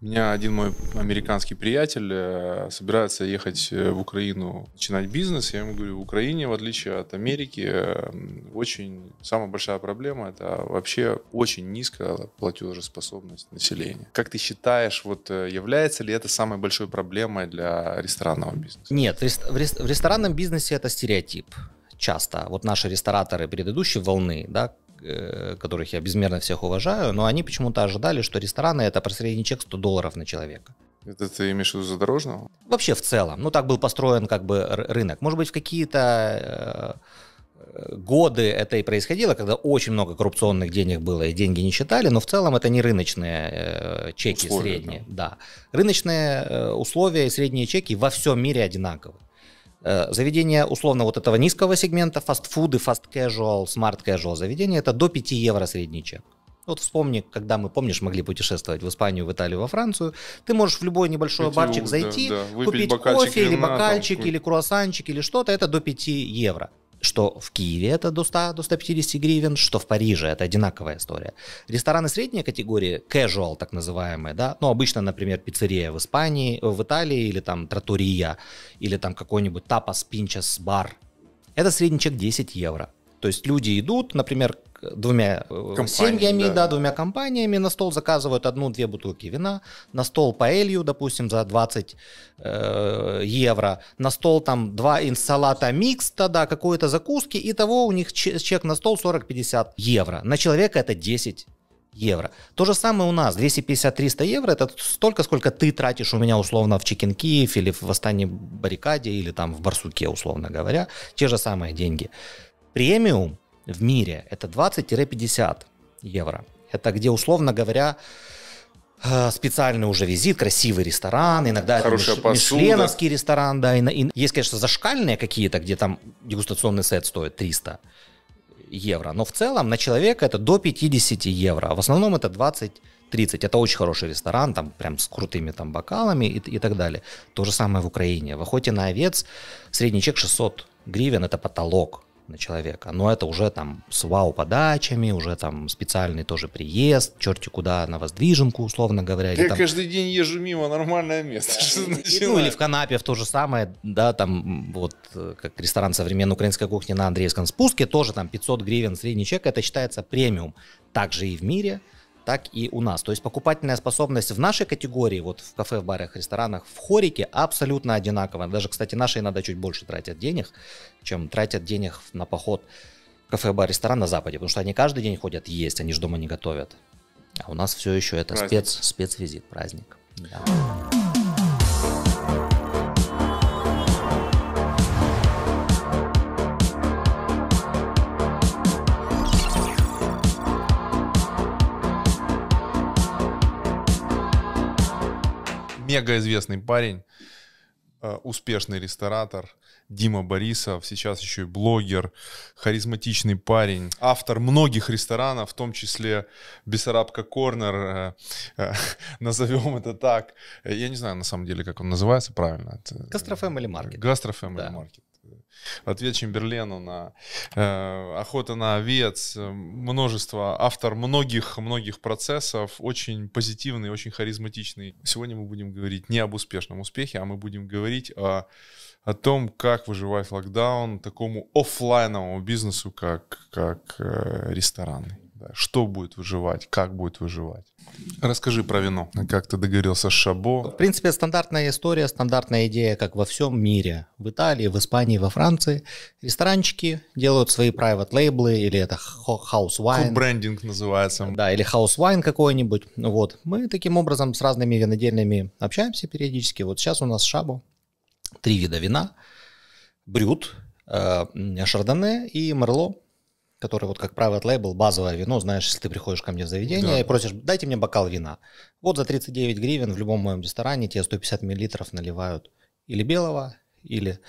меня один мой американский приятель э, собирается ехать э, в Украину начинать бизнес. Я ему говорю, в Украине, в отличие от Америки, эм, очень самая большая проблема – это вообще очень низкая платежеспособность населения. Как ты считаешь, вот э, является ли это самой большой проблемой для ресторанного бизнеса? Нет, в ресторанном бизнесе это стереотип часто. Вот наши рестораторы предыдущей волны, да, Э, которых я безмерно всех уважаю, но они почему-то ожидали, что рестораны это про средний чек 100 долларов на человека. Это ты имеешь в виду задорожного? Вообще в целом. Ну, так был построен как бы рынок. Может быть, в какие-то э, годы это и происходило, когда очень много коррупционных денег было, и деньги не считали, но в целом это не рыночные э, чеки условия, средние. Да. да. Рыночные условия и средние чеки во всем мире одинаковы. Э, заведение условно вот этого низкого сегмента, фастфуды, фаст-кэжуал, смарт-кэжуал заведения, это до 5 евро средний чек. Вот вспомни, когда мы, помнишь, могли путешествовать в Испанию, в Италию, во Францию, ты можешь в любой небольшой Питьеву, барчик зайти, да, да. купить кофе или бокальчик, там, или круассанчик, или что-то, это до 5 евро что в Киеве это до 100, до 150 гривен, что в Париже это одинаковая история. Рестораны средней категории, casual так называемые, да, ну обычно, например, пиццерия в Испании, в Италии или там тратурия, или там какой-нибудь тапас, пинчас, бар, это средний чек 10 евро. То есть люди идут, например, двумя э, Компании, семьями, да. да, двумя компаниями на стол заказывают одну-две бутылки вина, на стол паэлью, допустим, за 20 э, евро, на стол там два инсалата микста, да, какой-то закуски, и того у них чек на стол 40-50 евро. На человека это 10 евро. То же самое у нас. 250-300 евро – это столько, сколько ты тратишь у меня условно в Чикен Киев или в Восстании Баррикаде или там в Барсуке, условно говоря. Те же самые деньги. Премиум в мире это 20-50 евро. Это где, условно говоря, э, специальный уже визит, красивый ресторан, иногда Хорошая это миш, мишленовский ресторан, да, и, и есть, конечно, зашкальные какие-то, где там дегустационный сет стоит 300 евро, но в целом на человека это до 50 евро, а в основном это 20 30. Это очень хороший ресторан, там прям с крутыми там бокалами и, и так далее. То же самое в Украине. В охоте на овец средний чек 600 гривен, это потолок на человека. Но это уже там с вау-подачами, уже там специальный тоже приезд, черти куда на воздвиженку, условно говоря. Я там... каждый день езжу мимо, нормальное место. Ну или в Канапе в то же самое, да, там вот э, как ресторан современной украинской кухни на Андреевском спуске, тоже там 500 гривен средний чек, это считается премиум. Также и в мире – так и у нас. То есть покупательная способность в нашей категории, вот в кафе, в барах, ресторанах, в хорике абсолютно одинаковая. Даже, кстати, наши иногда чуть больше тратят денег, чем тратят денег на поход кафе, бар, ресторан на Западе, потому что они каждый день ходят есть, они же дома не готовят. А у нас все еще это праздник. спец, спецвизит, праздник. Да. мега известный парень, э, успешный ресторатор. Дима Борисов, сейчас еще и блогер, харизматичный парень, автор многих ресторанов, в том числе Бессарабка Корнер, э, э, назовем это так. Я не знаю на самом деле, как он называется правильно. Гастрофэмили Маркет. Гастрофэмили Маркет. Ответ Чемберлена на э, охота на овец, множество, автор многих-многих процессов, очень позитивный, очень харизматичный. Сегодня мы будем говорить не об успешном успехе, а мы будем говорить о, о том, как выживать локдаун такому офлайновому бизнесу, как, как э, рестораны. Да. Что будет выживать, как будет выживать. Расскажи про вино. Как ты договорился с Шабо? В принципе, стандартная история, стандартная идея, как во всем мире. В Италии, в Испании, во Франции. Ресторанчики делают свои private лейблы, или это house wine. брендинг называется. Да, или house wine какой-нибудь. Вот. Мы таким образом с разными винодельными общаемся периодически. Вот сейчас у нас Шабо. Три вида вина. Брют, э, шардоне и мерло который вот как private label, базовое вино, знаешь, если ты приходишь ко мне в заведение да. и просишь, дайте мне бокал вина. Вот за 39 гривен в любом моем ресторане тебе 150 миллилитров наливают или белого, или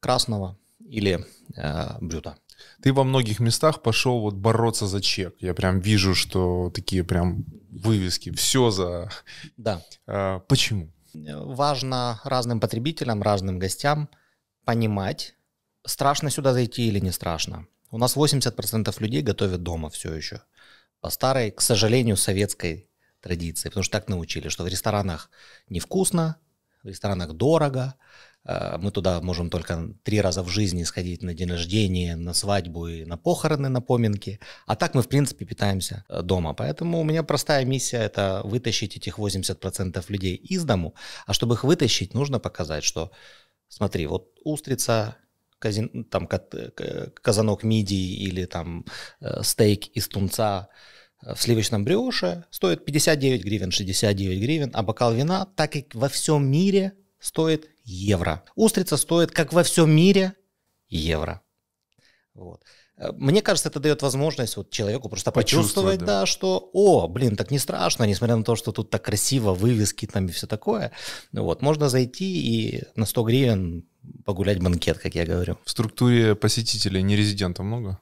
красного, или э, брюта. Ты во многих местах пошел вот бороться за чек. Я прям вижу, что такие прям вывески, все за... Да. Э, почему? Важно разным потребителям, разным гостям понимать, страшно сюда зайти или не страшно. У нас 80% людей готовят дома все еще. По старой, к сожалению, советской традиции. Потому что так научили, что в ресторанах невкусно, в ресторанах дорого. Э, мы туда можем только три раза в жизни сходить на день рождения, на свадьбу и на похороны, на поминки. А так мы, в принципе, питаемся э, дома. Поэтому у меня простая миссия – это вытащить этих 80% людей из дому. А чтобы их вытащить, нужно показать, что смотри, вот устрица казин, там, казанок мидии или там э, стейк из тунца в сливочном брюше стоит 59 гривен, 69 гривен, а бокал вина, так и во всем мире, стоит евро. Устрица стоит, как во всем мире, евро. Вот. Э, мне кажется, это дает возможность вот человеку просто почувствовать, почувствовать да. что, о, блин, так не страшно, несмотря на то, что тут так красиво, вывески там и все такое. Ну вот, можно зайти и на 100 гривен погулять банкет, как я говорю. В структуре посетителей не резидентов много?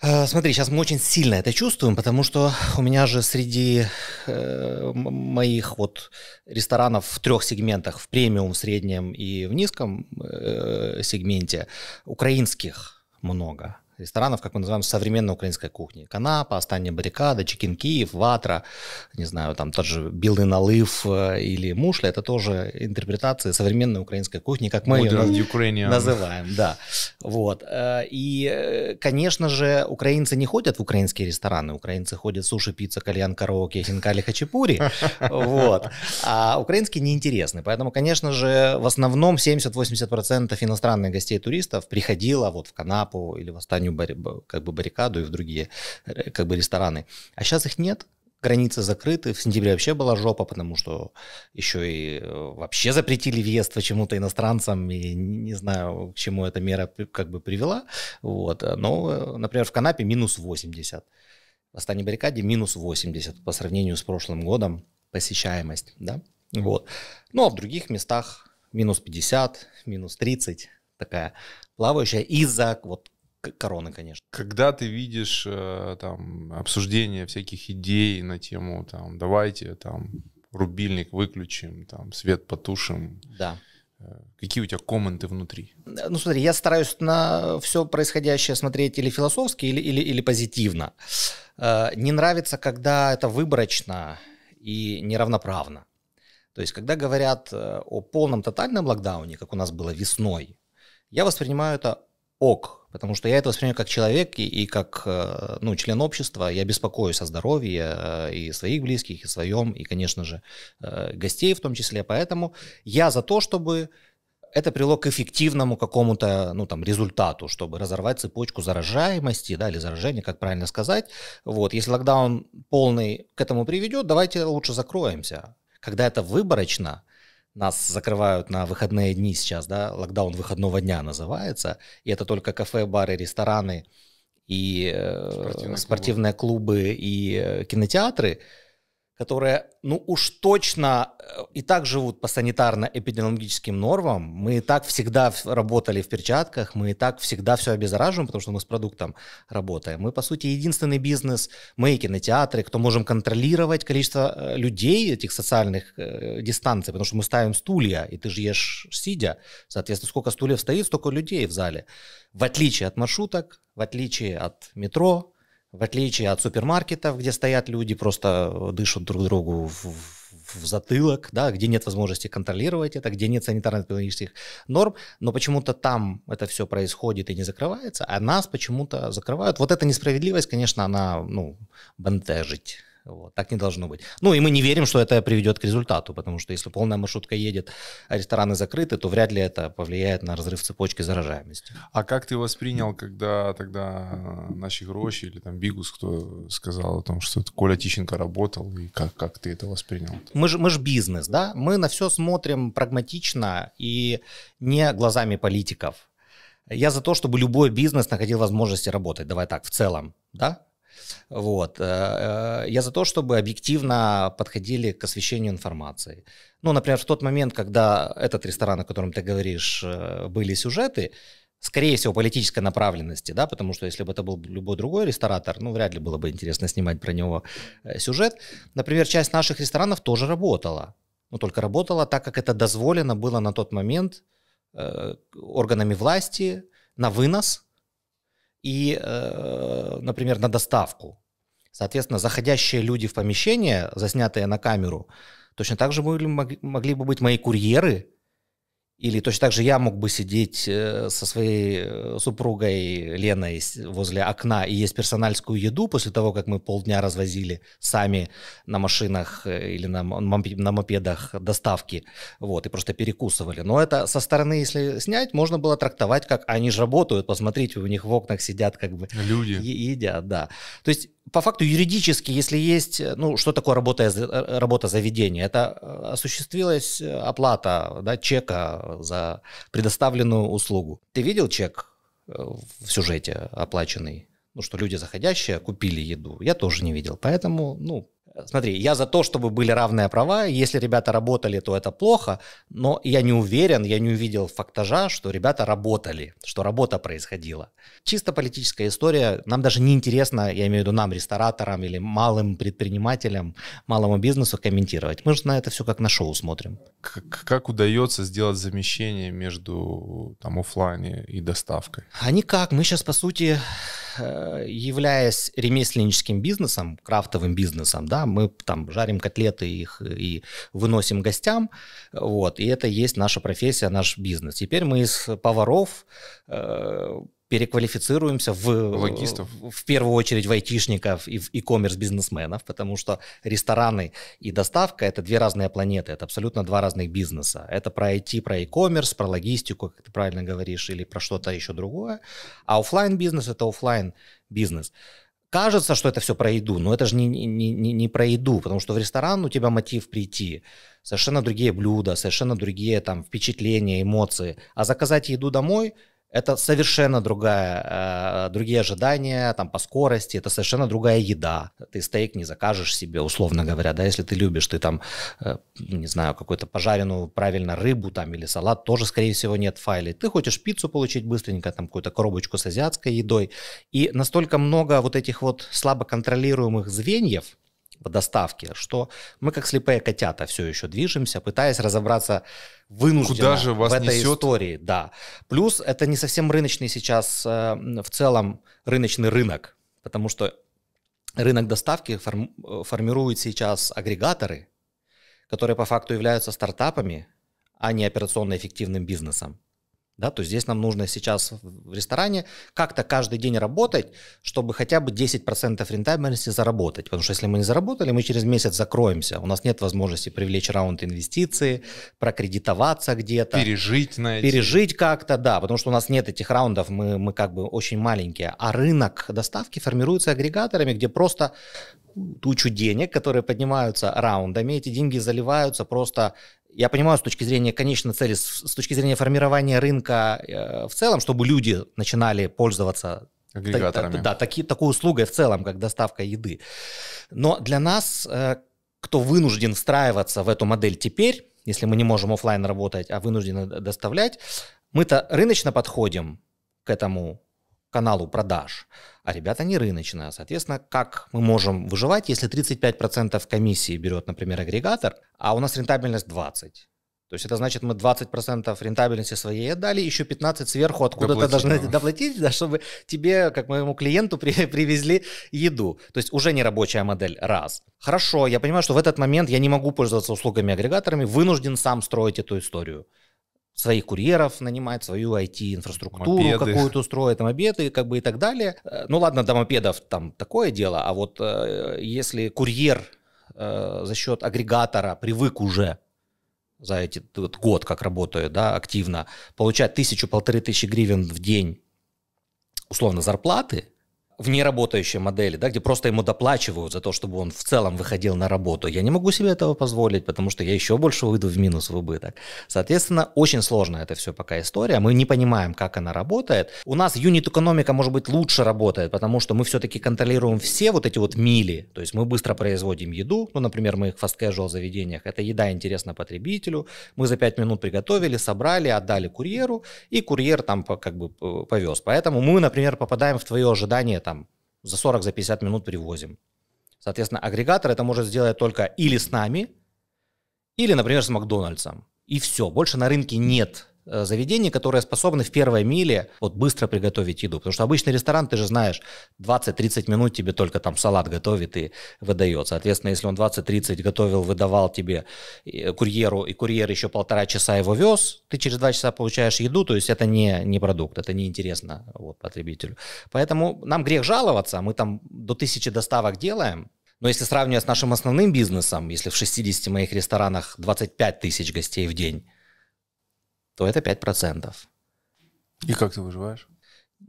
Э, смотри, сейчас мы очень сильно это чувствуем, потому что у меня же среди э, моих вот ресторанов в трех сегментах, в премиум, в среднем и в низком э, сегменте, украинских много ресторанов, как мы называем, современной украинской кухни. Канапа, Останья баррикада, Чикин Киев, Ватра, не знаю, там тот же Белый налыв э, или Мушля, это тоже интерпретации современной украинской кухни, как мы ее называем. Да. Вот. Э, и, э, конечно же, украинцы не ходят в украинские рестораны, украинцы ходят суши, пицца, кальян, караоке, хинкали, хачапури. Вот. А украинские неинтересны. Поэтому, конечно же, в основном 70-80% иностранных гостей туристов приходило вот в Канапу или в Останью соседнюю как бы баррикаду и в другие э, как бы рестораны. А сейчас их нет, границы закрыты. В сентябре вообще была жопа, потому что еще и э, вообще запретили въезд почему-то иностранцам, и не знаю, к чему эта мера как бы привела. Вот. Э, но, например, в Канапе минус 80. В Астане баррикаде минус 80 по сравнению с прошлым годом посещаемость, да, вот. Ну, а в других местах минус 50, минус 30, такая плавающая из-за вот короны, конечно. Когда ты видишь э, там обсуждение всяких идей на тему там давайте там рубильник выключим, там свет потушим. Да. Э, какие у тебя комменты внутри? Э, ну, смотри, я стараюсь на все происходящее смотреть или философски, или, или, или позитивно. Не нравится, когда это выборочно и неравноправно. То есть, когда говорят о полном тотальном локдауне, как у нас было весной, я воспринимаю это ок, потому что я это воспринимаю как человек и, и как э, ну, член общества. Я беспокоюсь о здоровье э, и своих близких, и своем, и, конечно же, э, гостей в том числе. Поэтому я за то, чтобы это привело к эффективному какому-то ну, там, результату, чтобы разорвать цепочку заражаемости, да, или заражения, как правильно сказать. Вот, если локдаун полный к этому приведет, давайте лучше закроемся. Когда это выборочно, нас закрывают на выходные дни сейчас, да, локдаун выходного дня называется, и это только кафе, бары, рестораны и спортивные, э, спортивные клубы. клубы и э, кинотеатры, которые, ну уж точно э, и так живут по санитарно-эпидемиологическим нормам. Мы и так всегда работали в перчатках, мы и так всегда все обеззараживаем, потому что мы с продуктом работаем. Мы, по сути, единственный бизнес, мы и кинотеатры, кто можем контролировать количество э, людей, этих социальных э, дистанций, потому что мы ставим стулья, и ты же ешь сидя. Соответственно, сколько стульев стоит, столько людей в зале. В отличие от маршруток, в отличие от метро, в отличие от супермаркетов, где стоят люди, просто э, дышат друг другу в, в затылок, да, где нет возможности контролировать это, где нет санитарно-эпидемиологических норм, но почему-то там это все происходит и не закрывается, а нас почему-то закрывают. Вот эта несправедливость, конечно, она ну, бантежить вот. Так не должно быть. Ну и мы не верим, что это приведет к результату, потому что если полная маршрутка едет, а рестораны закрыты, то вряд ли это повлияет на разрыв цепочки заражаемости. А как ты воспринял, когда тогда э, наши гроши или там Бигус, кто сказал о том, что Коля Тищенко работал, и как, как ты это воспринял? Мы же, мы ж бизнес, да? Мы на все смотрим прагматично и не глазами политиков. Я за то, чтобы любой бизнес находил возможности работать, давай так, в целом, да? Вот. Э, э, я за то, чтобы объективно подходили к освещению информации. Ну, например, в тот момент, когда этот ресторан, о котором ты говоришь, э, были сюжеты, скорее всего, политической направленности, да, потому что если бы это был любой другой ресторатор, ну, вряд ли было бы интересно снимать про него сюжет. Например, часть наших ресторанов тоже работала, но только работала так, как это дозволено было на тот момент органами власти на вынос – и, э, например, на доставку. Соответственно, заходящие люди в помещение, заснятые на камеру, точно так же могли, могли бы быть мои курьеры, или точно так же я мог бы сидеть э, со своей э, супругой Леной возле окна и есть персональскую еду после того, как мы полдня развозили сами на машинах э, или на, на мопедах доставки, вот, и просто перекусывали. Но это со стороны, если снять, можно было трактовать, как они же работают, посмотрите, у них в окнах сидят как бы... Люди. Е- едят, да. То есть по факту юридически, если есть, э, ну, что такое работа, э, работа заведения? Это э, осуществилась оплата да, чека за предоставленную услугу. Ты видел чек в сюжете оплаченный? Ну, что люди заходящие купили еду. Я тоже не видел. Поэтому, ну, смотри, я за то, чтобы были равные права. Если ребята работали, то это плохо. Но я не уверен, я не увидел фактажа, что ребята работали, что работа происходила. Чисто политическая история. Нам даже не интересно, я имею в виду нам, рестораторам или малым предпринимателям, малому бизнесу комментировать. Мы же на это все как на шоу смотрим. Как, как удается сделать замещение между там офлайн и доставкой? А никак. Мы сейчас, по сути, Э, являясь ремесленническим бизнесом, крафтовым бизнесом, да, мы там жарим котлеты их и выносим гостям, вот, и это есть наша профессия, наш бизнес. Теперь мы из поваров э, переквалифицируемся в логистов, в первую очередь в айтишников и в e-commerce бизнесменов, потому что рестораны и доставка это две разные планеты, это абсолютно два разных бизнеса. Это про IT, про e-commerce, про логистику, как ты правильно говоришь, или про что-то еще другое. А офлайн бизнес это офлайн бизнес. Кажется, что это все про еду, но это же не, не, не, не про еду, потому что в ресторан у тебя мотив прийти, совершенно другие блюда, совершенно другие там впечатления, эмоции. А заказать еду домой – это совершенно другая, э, другие ожидания, там, по скорости, это совершенно другая еда. Ты стейк не закажешь себе, условно говоря, да, если ты любишь, ты там, э, не знаю, какую-то пожаренную правильно рыбу там или салат, тоже, скорее всего, нет в файле. Ты хочешь пиццу получить быстренько, там, какую-то коробочку с азиатской едой. И настолько много вот этих вот слабо контролируемых звеньев, по доставке, что мы как слепые котята все еще движемся, пытаясь разобраться вынужденно Куда же вас в этой несет? истории. Да. Плюс это не совсем рыночный сейчас э, в целом рыночный рынок, потому что рынок доставки форм, э, формируют сейчас агрегаторы, которые по факту являются стартапами, а не операционно эффективным бизнесом. Да, то есть здесь нам нужно сейчас в ресторане как-то каждый день работать, чтобы хотя бы 10% рентабельности заработать. Потому что если мы не заработали, мы через месяц закроемся. У нас нет возможности привлечь раунд инвестиций, прокредитоваться где-то. Пережить на эти. Пережить как-то, да. Потому что у нас нет этих раундов, мы, мы как бы очень маленькие. А рынок доставки формируется агрегаторами, где просто тучу денег, которые поднимаются раундами. Эти деньги заливаются просто я понимаю с точки зрения конечной цели, с точки зрения формирования рынка э, в целом, чтобы люди начинали пользоваться агрегаторами. да, таки, такой услугой в целом, как доставка еды. Но для нас, э, кто вынужден встраиваться в эту модель теперь, если мы не можем офлайн работать, а вынуждены доставлять, мы-то рыночно подходим к этому каналу продаж, а ребята не рыночные. Соответственно, как мы можем выживать, если 35% комиссии берет, например, агрегатор, а у нас рентабельность 20%? То есть это значит, мы 20% рентабельности своей отдали, еще 15 сверху откуда-то должны доплатить, да, чтобы тебе, как моему клиенту, при, привезли еду. То есть уже не рабочая модель, раз. Хорошо, я понимаю, что в этот момент я не могу пользоваться услугами агрегаторами, вынужден сам строить эту историю своих курьеров нанимать, свою IT-инфраструктуру какую-то устроить, мопеды как бы и так далее. Э, ну ладно, до мопедов там такое дело, а вот э, если курьер э, за счет агрегатора привык уже за эти вот, год, как работаю, да, активно, получать тысячу-полторы тысячи гривен в день условно зарплаты, в неработающей модели, да, где просто ему доплачивают за то, чтобы он в целом выходил на работу, я не могу себе этого позволить, потому что я еще больше выйду в минус в убыток. Соответственно, очень сложно это все пока история. Мы не понимаем, как она работает. У нас юнит-экономика, может быть, лучше работает, потому что мы все-таки контролируем все вот эти вот мили. То есть мы быстро производим еду. Ну, например, мы их в фаст-кэжуал заведениях. Это еда интересна потребителю. Мы за 5 минут приготовили, собрали, отдали курьеру, и курьер там как бы э, повез. Поэтому мы, например, попадаем в твое ожидание там за 40-50 за 50 минут привозим. Соответственно, агрегатор это может сделать только или с нами, или, например, с Макдональдсом. И все, больше на рынке нет Э, заведений, которые способны в первой миле вот быстро приготовить еду. Потому что обычный ресторан, ты же знаешь, 20-30 минут тебе только там салат готовит и выдает. Соответственно, если он 20-30 готовил, выдавал тебе э, курьеру, и курьер еще полтора часа его вез, ты через два часа получаешь еду, то есть это не, не продукт, это неинтересно вот, потребителю. Поэтому нам грех жаловаться, мы там до тысячи доставок делаем, но если сравнивать с нашим основным бизнесом, если в 60 моих ресторанах 25 тысяч гостей в день, то это 5%. И как ты выживаешь?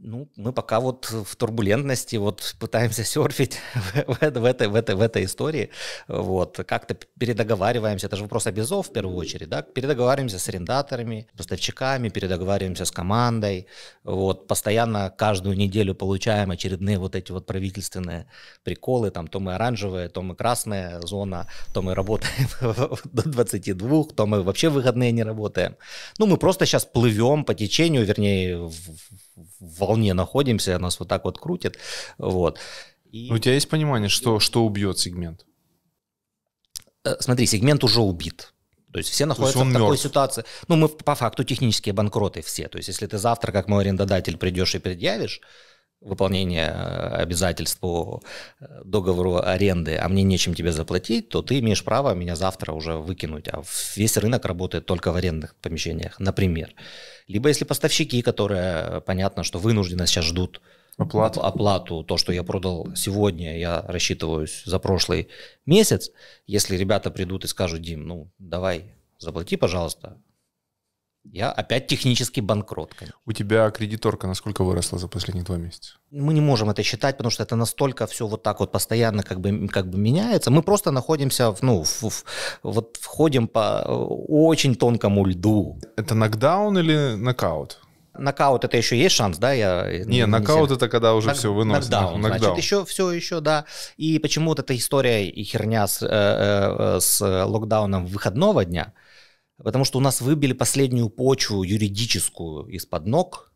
ну, мы пока вот в турбулентности вот пытаемся серфить в, в, в, этой, в, этой, в этой истории. Вот, как-то передоговариваемся, это же вопрос обезов в первую очередь, да, передоговариваемся с арендаторами, поставщиками, передоговариваемся с командой. Вот, постоянно каждую неделю получаем очередные вот эти вот правительственные приколы, там, то мы оранжевая, то мы красная зона, то мы работаем до 22, то мы вообще выходные не работаем. Ну, мы просто сейчас плывем по течению, вернее, в, в волне находимся, нас вот так вот крутит. Вот. И... У тебя есть понимание, что, что убьет сегмент? Э, смотри, сегмент уже убит. То есть все находятся есть в такой мертв. ситуации. Ну, мы по факту технические банкроты все. То есть если ты завтра, как мой арендодатель, придешь и предъявишь, выполнения э, обязательств по э, договору аренды, а мне нечем тебе заплатить, то ты имеешь право меня завтра уже выкинуть. А весь рынок работает только в арендных помещениях, например. Либо если поставщики, которые, э, понятно, что вынуждены сейчас ждут оплату. оплату, то, что я продал сегодня, я рассчитываюсь за прошлый месяц. Если ребята придут и скажут, Дим, ну давай, заплати, пожалуйста, я опять технически банкрот. У тебя кредиторка насколько выросла за последние два месяца? Мы не можем это считать, потому что это настолько все вот так вот постоянно как бы, как бы меняется. Мы просто находимся, в, ну, в, в, вот входим по э, очень тонкому льду. Это нокдаун или нокаут? Нокаут это еще есть шанс, да? Я, не, не нокаут не это когда уже Нок, все выносит. Нокдаун, нокдаун. Значит, еще все еще, да. И почему вот эта история и херня с, э, э, э с э, локдауном выходного дня, Потому что у нас выбили последнюю почву юридическую из-под ног,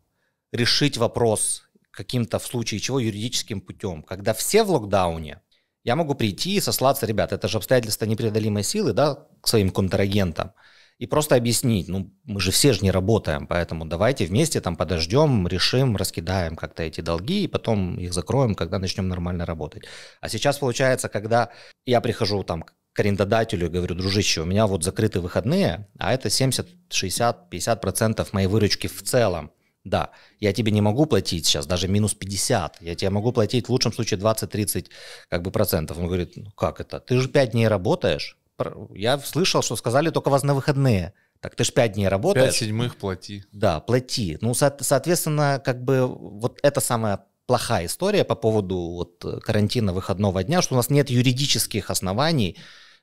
решить вопрос каким-то в случае чего юридическим путем. Когда все в локдауне, я могу прийти и сослаться, ребят, это же обстоятельства непреодолимой силы, да, к своим контрагентам, и просто объяснить, ну, мы же все же не работаем, поэтому давайте вместе там подождем, решим, раскидаем как-то эти долги, и потом их закроем, когда начнем нормально работать. А сейчас получается, когда я прихожу там к арендодателю и говорю, дружище, у меня вот закрыты выходные, а это 70, 60, 50 процентов моей выручки в целом. Да, я тебе не могу платить сейчас даже минус 50, я тебе могу платить в лучшем случае 20-30 как бы процентов. Он говорит, ну как это, ты же 5 дней работаешь. Я слышал, что сказали только вас на выходные. Так ты же 5 дней работаешь. 5 седьмых плати. Да, плати. Ну, со- соответственно, как бы вот это самая плохая история по поводу вот карантина выходного дня, что у нас нет юридических оснований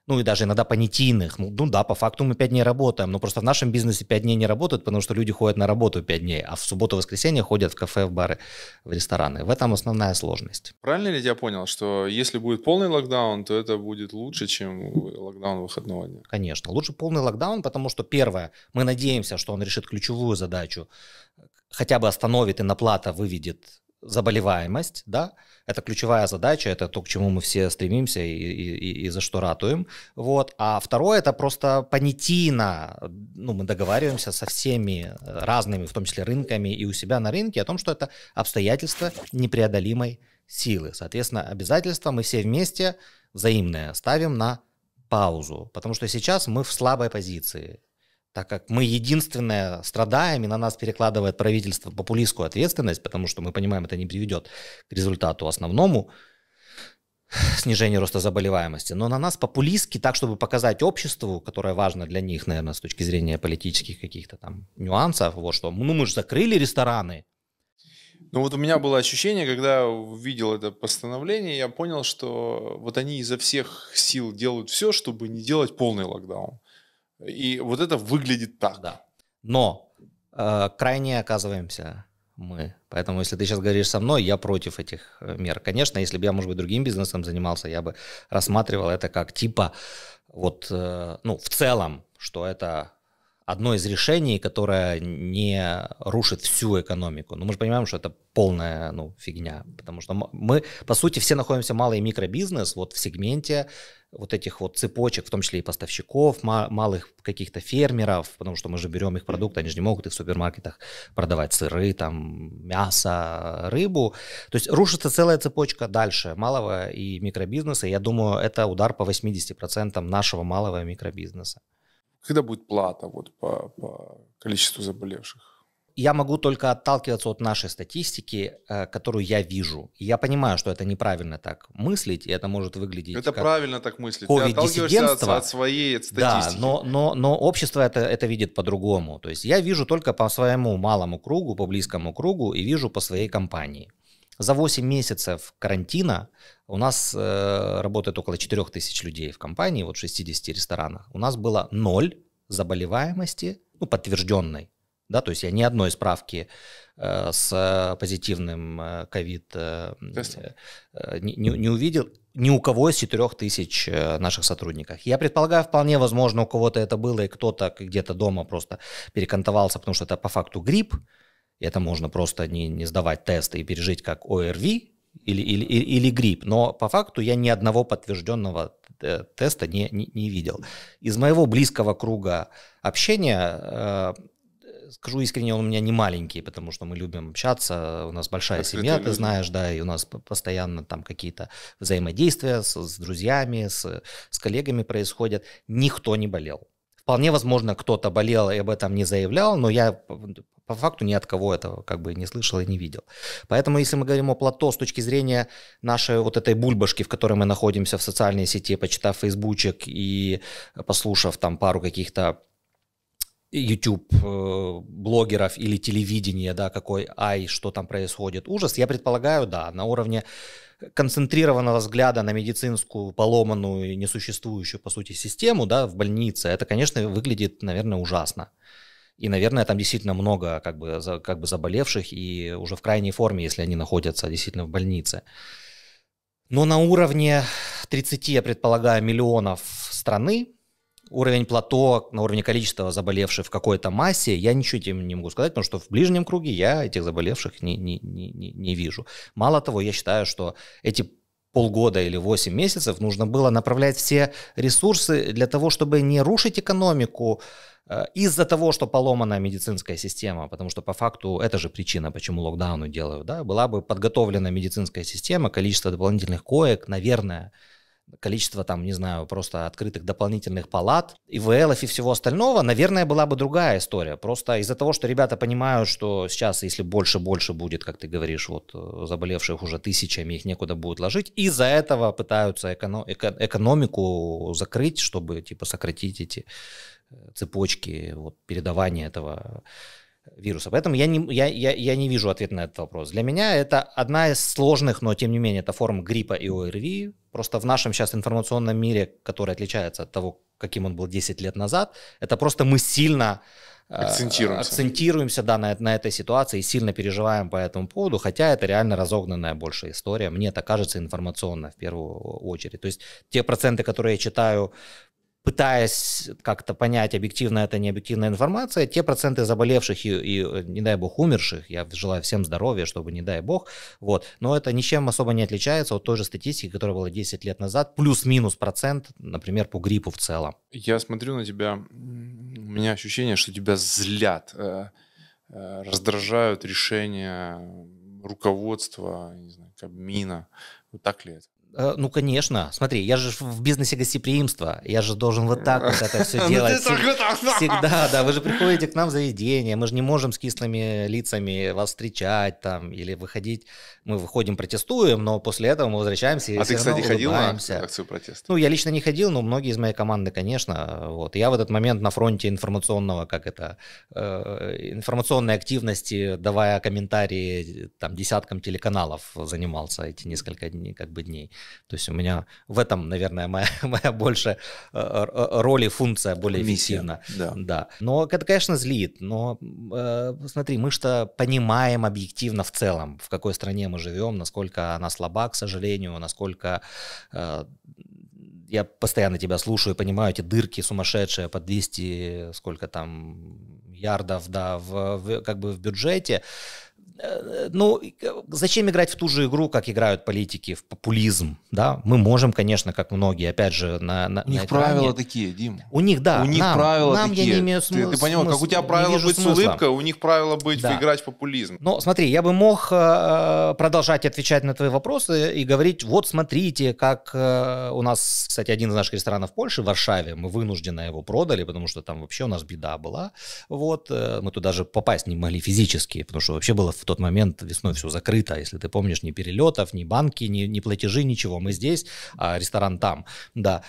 ну и даже иногда понятийных. Ну, ну да, по факту мы 5 дней работаем, но просто в нашем бизнесе 5 дней не работают, потому что люди ходят на работу 5 дней, а в субботу и воскресенье ходят в кафе, в бары, в рестораны. В этом основная сложность. Правильно ли я понял, что если будет полный локдаун, то это будет лучше, чем локдаун выходного дня? Конечно, лучше полный локдаун, потому что первое, мы надеемся, что он решит ключевую задачу, хотя бы остановит и на плата выведет заболеваемость, да, это ключевая задача, это то, к чему мы все стремимся и, и, и, и за что ратуем. Вот. А второе, это просто понятийно, ну, мы договариваемся со всеми э, разными, в том числе рынками и у себя на рынке, о том, что это обстоятельства непреодолимой силы. Соответственно, обязательства мы все вместе взаимное ставим на паузу, потому что сейчас мы в слабой позиции так как мы единственное страдаем, и на нас перекладывает правительство популистскую ответственность, потому что мы понимаем, это не приведет к результату основному, снижению роста заболеваемости, но на нас популистки, так, чтобы показать обществу, которое важно для них, наверное, с точки зрения политических каких-то там нюансов, вот что, ну мы же закрыли рестораны. Ну вот у меня было ощущение, когда увидел это постановление, я понял, что вот они изо всех сил делают все, чтобы не делать полный локдаун. И вот это выглядит так. Да. Но э, крайне оказываемся мы. Поэтому, если ты сейчас говоришь со мной, я против этих э, мер. Конечно, если бы я, может быть, другим бизнесом занимался, я бы рассматривал это как типа вот, э, ну, в целом, что это одно из решений, которое не рушит всю экономику. Но ну, мы же понимаем, что это полная ну, фигня, потому что мы, по сути, все находимся малый и микробизнес вот в сегменте вот этих вот цепочек, в том числе и поставщиков, малых каких-то фермеров, потому что мы же берем их продукты, они же не могут их в супермаркетах продавать сыры, там, мясо, рыбу. То есть рушится целая цепочка дальше малого и микробизнеса. Я думаю, это удар по 80% нашего малого и микробизнеса. Когда будет плата вот по, по количеству заболевших? Я могу только отталкиваться от нашей статистики, э, которую я вижу. я понимаю, что это неправильно так мыслить, и это может выглядеть Это как правильно так мыслить. Ты отталкиваешься от, от своей статистики. Да, но, но, но общество это, это видит по-другому. То есть я вижу только по своему малому кругу, по близкому кругу, и вижу по своей компании. За 8 месяцев карантина у нас э, работает около 4 тысяч людей в компании, вот в 60 ресторанах. У нас было 0 заболеваемости, ну, подтвержденной. Да, то есть я ни одной справки э, с позитивным э, ковид э, э, э не, не увидел ни у кого из 4 тысяч э, наших сотрудников. Я предполагаю, вполне возможно, у кого-то это было, и кто-то где-то дома просто перекантовался, потому что это по факту грипп, это можно просто не, не сдавать тесты и пережить как ОРВИ, или, или, или, или грипп. Но по факту я ни одного подтвержденного э, теста не, не, не видел. Из моего близкого круга общения, э, скажу искренне, он у меня не маленький, потому что мы любим общаться, у нас большая Открытые семья, люди. ты знаешь, да, и у нас постоянно там какие-то взаимодействия с, с друзьями, с, с коллегами происходят. Никто не болел. Вполне возможно, кто-то болел и об этом не заявлял, но я по факту ни от кого этого как бы не слышал и не видел. Поэтому, если мы говорим о плато с точки зрения нашей вот этой бульбашки, в которой мы находимся в социальной сети, почитав фейсбучек и послушав там пару каких-то YouTube э, блогеров или телевидения, да, какой ай, что там происходит, ужас, я предполагаю, да, на уровне концентрированного взгляда на медицинскую поломанную и несуществующую, по сути, систему, да, в больнице, это, конечно, выглядит, наверное, ужасно. И, наверное, там действительно много как бы, за, как бы заболевших и уже в крайней форме, если они находятся действительно в больнице. Но на уровне 30, я предполагаю, миллионов страны, уровень плато, на уровне количества заболевших в какой-то массе, я ничего этим не могу сказать, потому что в ближнем круге я этих заболевших не, не, не, не вижу. Мало того, я считаю, что эти полгода или 8 месяцев нужно было направлять все ресурсы для того, чтобы не рушить экономику э, из-за того, что поломана медицинская система, потому что по факту это же причина, почему локдауны делают, да, была бы подготовлена медицинская система, количество дополнительных коек, наверное, количество там, не знаю, просто открытых дополнительных палат, ИВЛов и всего остального, наверное, была бы другая история. Просто из-за того, что ребята понимают, что сейчас, если больше-больше будет, как ты говоришь, вот э, заболевших уже тысячами, их некуда будет ложить, из-за этого пытаются эко- эко- экономику закрыть, чтобы типа сократить эти э, цепочки вот, передавания этого вируса. Поэтому я не, я, я, я не вижу ответа на этот вопрос. Для меня это одна из сложных, но тем не менее, это форм гриппа и ОРВИ. Просто в нашем сейчас информационном мире, который отличается от того, каким он был 10 лет назад, это просто мы сильно э, акцентируемся, акцентируемся да, на, на этой ситуации и сильно переживаем по этому поводу, хотя это реально разогнанная большая история, мне это кажется информационно в первую очередь. То есть те проценты, которые я читаю пытаясь как-то понять, объективно это, не объективная информация, те проценты заболевших и, и, не дай бог, умерших, я желаю всем здоровья, чтобы, не дай бог, вот, но это ничем особо не отличается от той же статистики, которая была 10 лет назад, плюс-минус процент, например, по гриппу в целом. Я смотрю на тебя, у меня ощущение, что тебя злят, э, э, раздражают решения руководства, не знаю, Кабмина. Вот так ли это? Э, ну, конечно. Смотри, я же в бизнесе гостеприимства. Я же должен вот так вот это все ну, делать. Всегда, да. Вы же приходите к нам в заведение. Мы же не можем с кислыми лицами вас встречать там или выходить. Мы выходим, протестуем, но после этого мы возвращаемся и А ты, кстати, ходил на акцию протеста? Ну, я лично не ходил, но многие из моей команды, конечно. Вот. Я в этот момент на фронте информационного, как это, э, информационной активности, давая комментарии там десяткам телеканалов занимался эти несколько дней, как бы дней. То есть у меня в этом, наверное, моя, моя больше э, э, роль и функция более Миссия, Да. да. Но это, конечно, злит. Но э, смотри, мы что понимаем объективно в целом, в какой стране мы живем, насколько она слаба, к сожалению, насколько э, я постоянно тебя слушаю, и понимаю эти дырки сумасшедшие по 200, сколько там, ярдов, да, в, в, как бы в бюджете. Э, ну, э, зачем играть в ту же игру, как играют политики, в популизм, да? Мы можем, конечно, как многие, опять же, на, на У них на правила такие, Дим. У них, да. У них нам, правила нам такие. Я не имею см- ты, ты понял, смысл, как у тебя правило быть смысла. с улыбкой, у них правило быть да. играть в популизм. Но ну, смотри, я бы мог э, продолжать отвечать на твои вопросы и говорить, вот смотрите, как у нас, кстати, один из наших ресторанов в Польше, в Варшаве, мы вынуждены его продали, потому что там вообще у нас беда была. Вот, мы туда даже попасть не могли физически, потому что вообще было в тот момент весной все закрыто, а если ты помнишь, ни перелетов, ни банки, ни, ни платежи, ничего. Мы здесь, а ресторан там, да.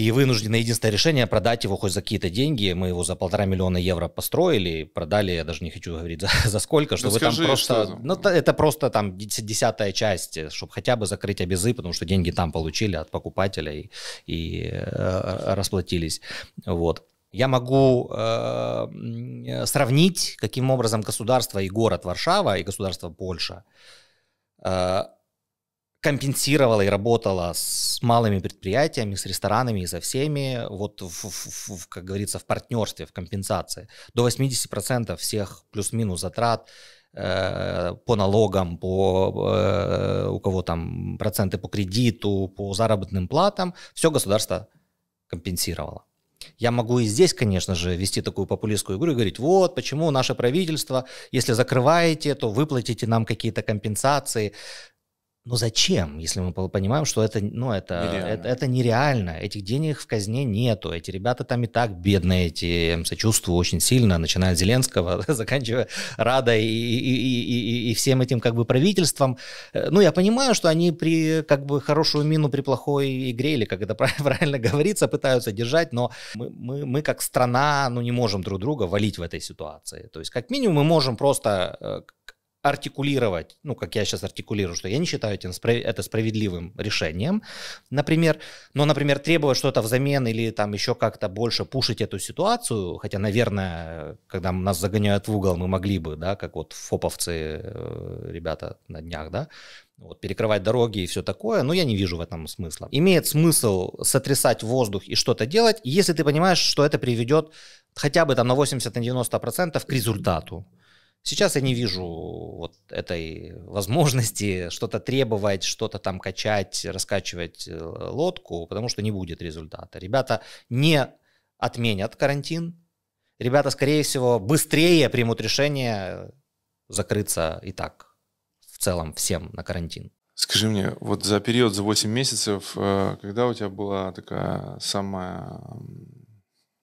И вынуждены единственное решение продать его хоть за какие-то деньги. Мы его за полтора миллиона евро построили, продали, я даже не хочу говорить за, за сколько, чтобы да там просто... Что ну, это просто там десятая часть, чтобы хотя бы закрыть обезы, потому что деньги там получили от покупателя и, и э, расплатились. Вот я могу э, сравнить, каким образом государство и город Варшава и государство Польша э, компенсировало и работало с малыми предприятиями, с ресторанами и со всеми, вот, в, в, в, как говорится, в партнерстве, в компенсации. До 80% всех плюс-минус затрат э, по налогам, по э, у кого там проценты по кредиту, по заработным платам, все государство компенсировало. Я могу и здесь, конечно же, вести такую популистскую игру и говорить, вот почему наше правительство, если закрываете, то выплатите нам какие-то компенсации. Но зачем, если мы понимаем, что это, ну, это, нереально. это, это нереально, этих денег в казне нету, эти ребята там и так бедные, эти им сочувствую очень сильно, начиная от Зеленского, заканчивая Радой и, и, и, и всем этим как бы правительством. Э, ну, я понимаю, что они при как бы хорошую мину при плохой игре, или как это правильно говорится, пытаются держать, но мы, мы, мы как страна, ну, не можем друг друга валить в этой ситуации. То есть, как минимум, мы можем просто э, артикулировать, ну, как я сейчас артикулирую, что я не считаю этим, это справедливым решением, например, но, например, требовать что-то взамен или там еще как-то больше пушить эту ситуацию, хотя, наверное, когда нас загоняют в угол, мы могли бы, да, как вот фоповцы э, ребята на днях, да, вот, перекрывать дороги и все такое, но я не вижу в этом смысла. Имеет смысл сотрясать воздух и что-то делать, если ты понимаешь, что это приведет хотя бы там на 80-90% к результату. Сейчас я не вижу вот этой возможности что-то требовать, что-то там качать, раскачивать э, лодку, потому что не будет результата. Ребята не отменят карантин. Ребята, скорее всего, быстрее примут решение закрыться и так в целом всем на карантин. Скажи мне, вот за период, за 8 месяцев, э, когда у тебя была такая самая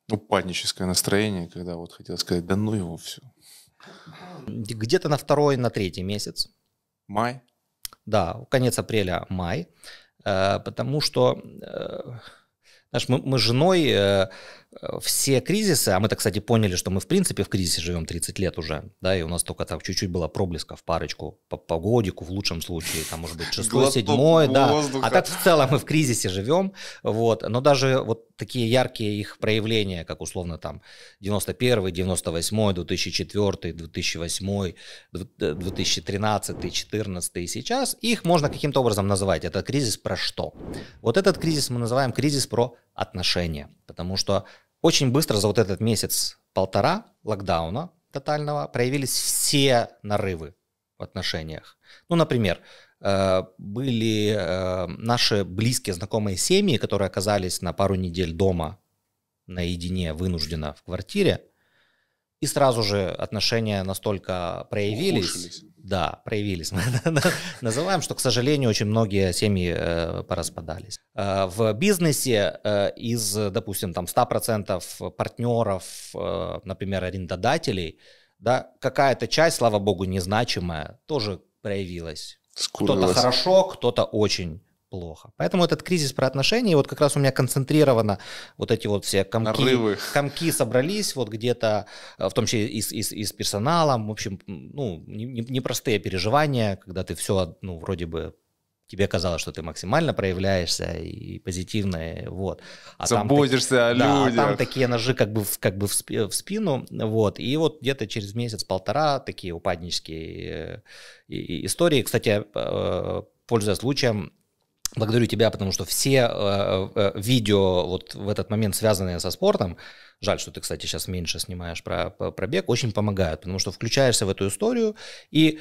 упадническое настроение, когда вот хотел сказать, да ну его все, где-то на второй, на третий месяц. Май? Да, конец апреля, май. Э, потому что э, знаешь, мы, мы с женой э, все кризисы, а мы-то, кстати, поняли, что мы, в принципе, в кризисе живем 30 лет уже, да, и у нас только так чуть-чуть было в парочку, по, по годику в лучшем случае, там, может быть, 6 седьмой, да, а так в целом мы в кризисе живем, вот, но даже вот такие яркие их проявления, как условно там 91, 98, 2004, 2008, 2013, 14 и сейчас, их можно каким-то образом называть, это кризис про что? Вот этот кризис мы называем кризис про отношения. Потому что очень быстро за вот этот месяц-полтора локдауна тотального проявились все нарывы в отношениях. Ну, например, э, были э, наши близкие, знакомые семьи, которые оказались на пару недель дома наедине, вынужденно в квартире, и сразу же отношения настолько проявились, ухудшились. Да, проявились. Мы называем, что, к сожалению, очень многие семьи э, пораспадались. Э, в бизнесе э, из, допустим, там 100% партнеров, э, например, арендодателей, да, какая-то часть, слава богу, незначимая, тоже проявилась. Кто-то хорошо, кто-то очень плохо. Поэтому этот кризис про отношения, вот как раз у меня концентрировано вот эти вот все комки, Нарывы. комки собрались вот где-то, э, в том числе и с, и, с, и с персоналом, в общем, ну, непростые не, не переживания, когда ты все, ну, вроде бы тебе казалось, что ты максимально проявляешься и позитивно, вот. А Заботишься там, о да, людях. А там такие ножи как бы, как бы в спину, вот. И вот где-то через месяц-полтора такие упаднические э, истории. Кстати, э, пользуясь случаем, благодарю тебя, потому что все э, э, видео вот в этот момент, связанные со спортом, жаль, что ты, кстати, сейчас меньше снимаешь про, про, про бег, очень помогают, потому что включаешься в эту историю и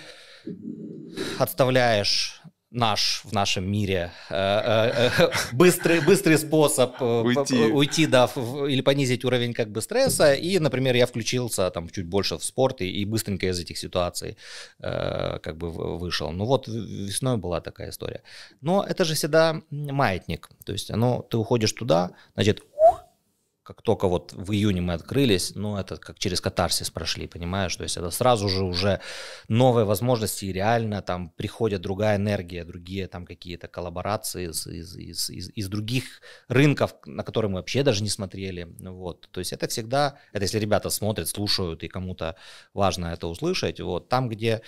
отставляешь наш в нашем мире э, э, э, быстрый быстрый способ уйти, уйти да, или понизить уровень как бы стресса. И, например, я включился там чуть больше в спорт и, и быстренько из этих ситуаций как бы вышел. Ну вот весной была такая история. Но это же всегда маятник. То есть, оно ну, ты уходишь туда, значит как только вот в июне мы открылись, ну, это как через катарсис прошли, понимаешь? То есть это сразу же уже новые возможности, и реально там приходит другая энергия, другие там какие-то коллаборации из, из, из, из, из других рынков, на которые мы вообще даже не смотрели, ну вот. То есть это всегда, это если ребята смотрят, слушают, и кому-то важно это услышать, вот, там, где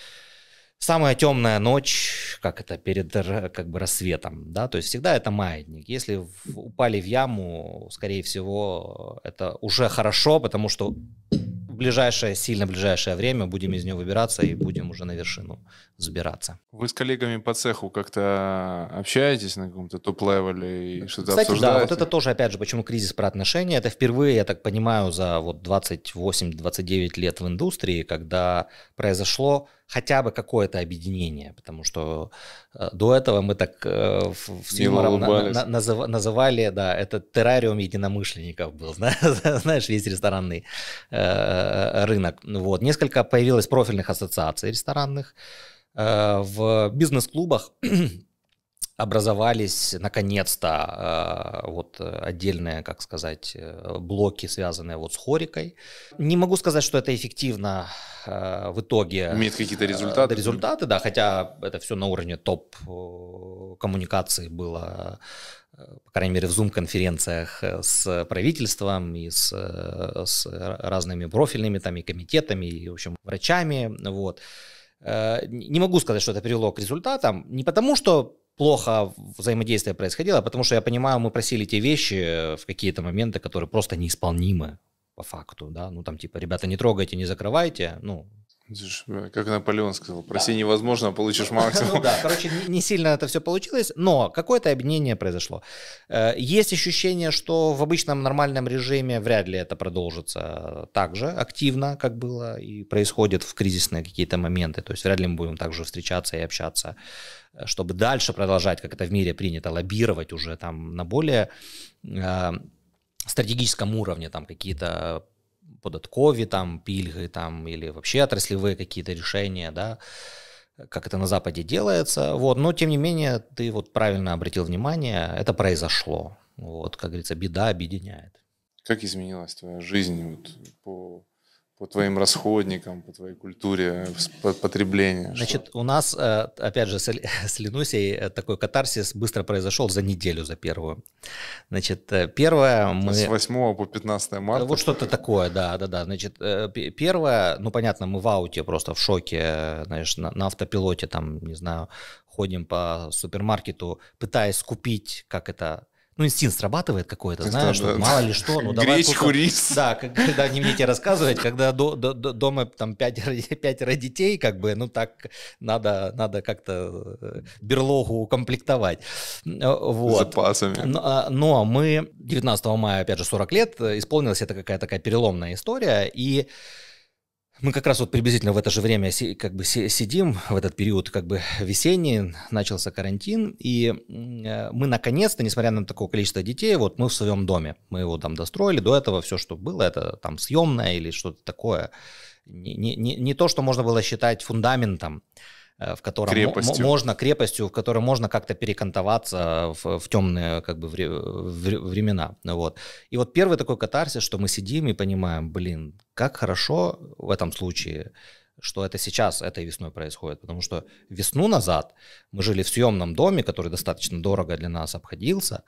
Самая темная ночь, как это перед как бы рассветом, да, то есть всегда это маятник. Если в, упали в яму, скорее всего, это уже хорошо, потому что в ближайшее, сильно ближайшее время будем из нее выбираться и будем уже на вершину забираться. Вы с коллегами по цеху как-то общаетесь на каком-то топ-левеле и что-то Кстати, обсуждаете? да, вот это тоже, опять же, почему кризис про отношения. Это впервые, я так понимаю, за вот 28-29 лет в индустрии, когда произошло хотя бы какое-то объединение, потому что э, до этого мы так э, в, с юмором на, на, назыв, называли, да, это террариум единомышленников был, знаешь, весь ресторанный э, э рынок. Ну вот. Несколько появилось профильных ассоциаций ресторанных. Э, в бизнес-клубах образовались наконец-то э, вот э, отдельные, как сказать, э, блоки, связанные вот с хорикой. Не могу сказать, что это эффективно в итоге. Имеет какие-то результаты. Результаты, да, хотя это все на уровне топ коммуникации было по крайней мере, в Zoom-конференциях с правительством и с, с разными профильными там и комитетами, и, в общем, врачами, вот. Не могу сказать, что это привело к результатам, не потому что плохо взаимодействие происходило, потому что я понимаю, мы просили те вещи э, в какие-то моменты, которые просто неисполнимы по факту, да, ну там типа, ребята, не трогайте, не закрывайте, ну, как Наполеон сказал, проси да. невозможно, а получишь ну, ну максимум. Ну да, короче, не, не сильно это все получилось, но какое-то объединение произошло. Э, есть ощущение, что в обычном нормальном режиме вряд ли это продолжится так же активно, как было, и происходит в кризисные какие-то моменты. То есть вряд ли мы будем также встречаться и общаться, э, чтобы дальше продолжать, как это в мире принято, лоббировать уже там на более э, стратегическом уровне там какие-то податкові там пільги там или вообще отраслевые какие-то решения, да, как это на Западе делается. Вот. Но, тем не менее, ты вот правильно обратил внимание, это произошло. Вот, как говорится, беда объединяет. Как изменилась твоя жизнь вот по по твоим расходникам, по твоей культуре потребления? Значит, что? у нас, э, опять же, с Ленусей э, такой катарсис быстро произошел за неделю, за первую. Значит, э, первое мы... С 8 по 15 марта? Вот что-то такое, да, да, да. Значит, первое, ну, понятно, мы в ауте просто в шоке, знаешь, на, на автопилоте там, не знаю, ходим по супермаркету, пытаясь купить, как это ну, инстинкт срабатывает какой-то, знаешь, да, да, мало ли что, ну давай... Гречку, рис. Да, когда не мне тебе рассказывать, когда до, до, до, дома там пятеро, пятеро детей, как бы, ну так надо, надо как-то э, берлогу укомплектовать. Э, вот. Запасами. Но, а, но мы 19 мая, опять же, 40 лет, э, исполнилась это какая-то такая переломная история, и мы как раз вот приблизительно в это же время как бы сидим, в этот период как бы весенний, начался карантин, и э, мы наконец-то, несмотря на такое количество детей, вот мы в своем доме, мы его там достроили, до этого все, что было, это там съемное или что-то такое, не, не, не то, что можно было считать фундаментом, Э, в котором крепостью. можно крепостью, в которой можно как-то перекантоваться в, в темные как бы вре, вре, времена, вот. И вот первый такой катарсис, что мы сидим и понимаем, блин, как хорошо в этом случае, что это сейчас этой весной происходит, потому что весну назад мы жили в съемном доме, который достаточно дорого для нас обходился,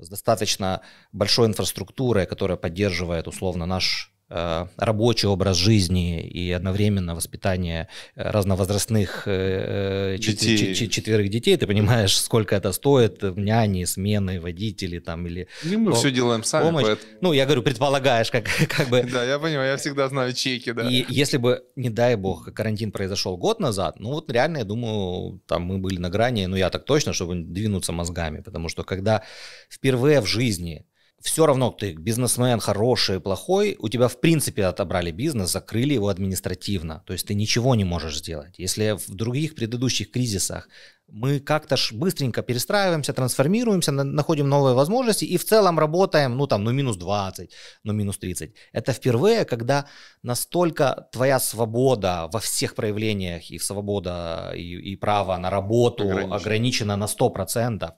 с достаточно большой инфраструктурой, которая поддерживает условно наш Э, рабочий образ жизни и одновременно воспитание э, разновозрастных э, детей. четверых детей, ты понимаешь, сколько это стоит, няни, смены, водители там или... Ну, мы все делаем сами. Помощь. Поэтому. Ну, я говорю, предполагаешь, как, как бы... Да, я понимаю, я всегда знаю чеки, да. И если бы, не дай бог, карантин произошел год назад, ну вот реально, я думаю, там мы были на грани, ну я так точно, чтобы двинуться мозгами, потому что когда впервые в жизни все равно ты бизнесмен хороший, плохой, у тебя в принципе отобрали бизнес, закрыли его административно, то есть ты ничего не можешь сделать. Если в других предыдущих кризисах мы как-то ж быстренько перестраиваемся, трансформируемся, находим новые возможности и в целом работаем, ну там, ну минус 20, ну минус 30. Это впервые, когда настолько твоя свобода во всех проявлениях и свобода и, и право на работу ограничена, ограничена на 100%,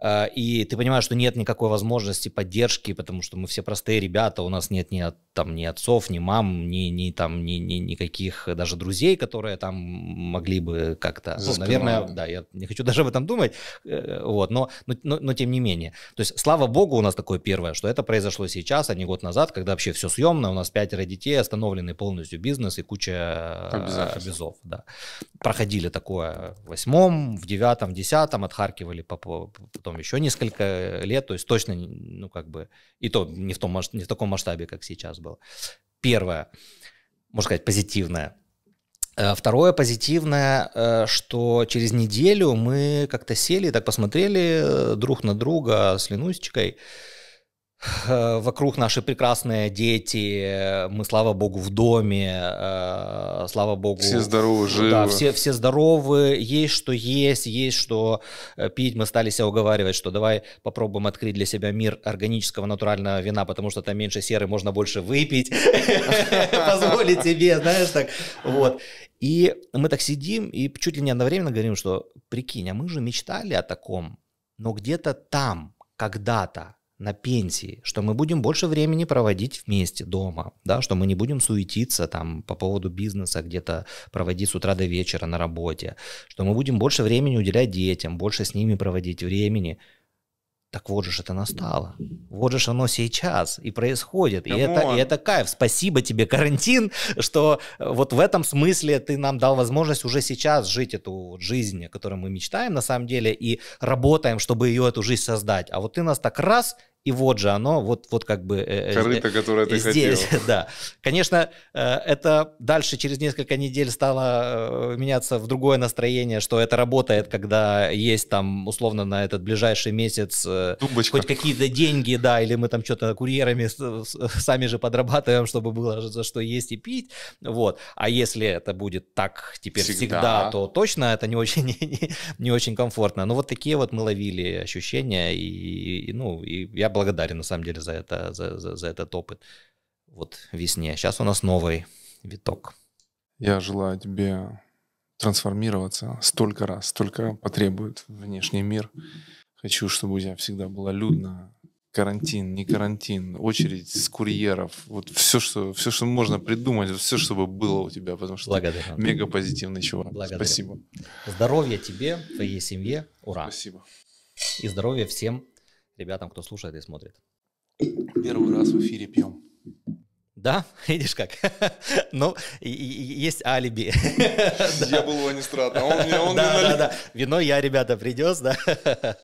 Э, и ты понимаешь, что нет никакой возможности поддержки, потому что мы все простые ребята, у нас нет ни, там, ни отцов, ни мам, ни, ни, там, ни, ни никаких даже друзей, которые там могли бы как-то... Ну, наверное, да, я не хочу даже об этом думать, э, вот, но, но, но, но тем не менее. То есть, слава богу, у нас такое первое, что это произошло сейчас, а не год назад, когда вообще все съемно, у нас пятеро детей, остановленный полностью бизнес и куча э, обязов. Да. Проходили такое в восьмом, в девятом, в десятом, отхаркивали по, по, потом еще несколько э, лет, то есть точно, ну, как бы, и то не в, том, не в таком масштабе, как сейчас было. Первое, можно сказать, позитивное. Э, второе позитивное, э, что через неделю мы как-то сели, так посмотрели друг на друга с Ленусечкой, Э, вокруг наши прекрасные дети, э, мы, слава богу, в доме, э, слава богу... Все здоровы, живы. Да, все, все здоровы, есть что есть, есть что пить. Мы стали себя уговаривать, что давай попробуем открыть для себя мир органического натурального вина, потому что там меньше серы, можно больше выпить, позволить себе, знаешь, так, вот. И мы так сидим и чуть ли не одновременно говорим, что прикинь, а мы же мечтали о таком, но где-то там, когда-то, на пенсии, что мы будем больше времени проводить вместе дома, да, что мы не будем суетиться там по поводу бизнеса где-то проводить с утра до вечера на работе, что мы будем больше времени уделять детям, больше с ними проводить времени. Так вот же это настало. Вот же оно сейчас и происходит. и это, и это кайф. Спасибо тебе, карантин, что э, вот в этом смысле ты нам дал возможность уже сейчас жить эту жизнь, о которой мы мечтаем на самом деле, и работаем, чтобы ее, эту жизнь создать. А вот ты нас так раз – и вот же оно, вот, вот как бы... Э, э Корыто, э, которое ты здесь, хотел. Да. Конечно, э, это дальше через несколько недель стало меняться в другое настроение, что это работает, когда есть там условно на этот ближайший месяц Тумбочка. хоть какие-то деньги, да, или мы там что-то курьерами сами же подрабатываем, чтобы было за что есть и пить, вот. А если это будет так теперь всегда, всегда то точно это не очень, не, не очень комфортно. Но ну, вот такие вот мы ловили ощущения, и, и ну, и я я благодарен, на самом деле, за, это, за, за, за этот опыт. Вот весне. Сейчас у нас новый виток. Я желаю тебе трансформироваться столько раз, столько потребует внешний мир. Хочу, чтобы у тебя всегда было людно, карантин, не карантин, очередь с курьеров, вот все, что, все, что можно придумать, все, чтобы было у тебя, потому что Благодарю. мега позитивный чувак. Благодарю. Спасибо. Здоровья тебе, твоей семье. Ура. Спасибо. И здоровья всем ребятам, кто слушает и смотрит. Первый раз в эфире пьем. Да, видишь как. Ну, есть алиби. Я был у Анистрата, он мне Да, да, да. Вино я, ребята, придес, да.